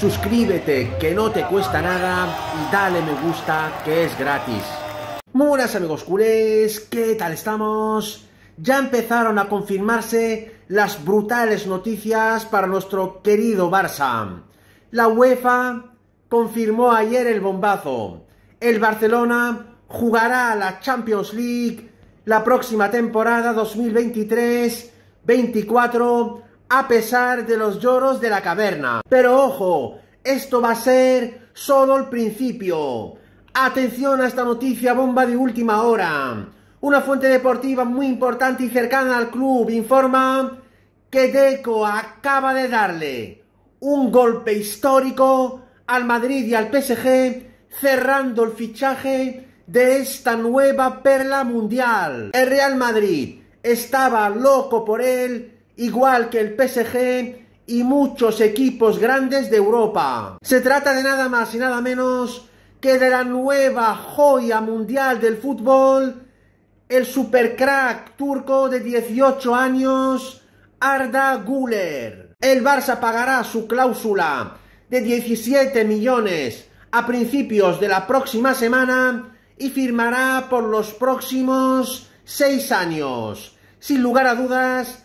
suscríbete que no te cuesta nada y dale me gusta que es gratis. Muy buenas amigos culés, ¿qué tal estamos? Ya empezaron a confirmarse las brutales noticias para nuestro querido Barça. La UEFA confirmó ayer el bombazo. El Barcelona jugará la Champions League la próxima temporada 2023-24 a pesar de los lloros de la caverna. Pero ojo, esto va a ser solo el principio. Atención a esta noticia bomba de última hora. Una fuente deportiva muy importante y cercana al club informa que Deco acaba de darle un golpe histórico al Madrid y al PSG cerrando el fichaje de esta nueva perla mundial. El Real Madrid estaba loco por él igual que el PSG y muchos equipos grandes de Europa. Se trata de nada más y nada menos que de la nueva joya mundial del fútbol, el supercrack turco de 18 años, Arda Güler. El Barça pagará su cláusula de 17 millones a principios de la próxima semana y firmará por los próximos 6 años. Sin lugar a dudas,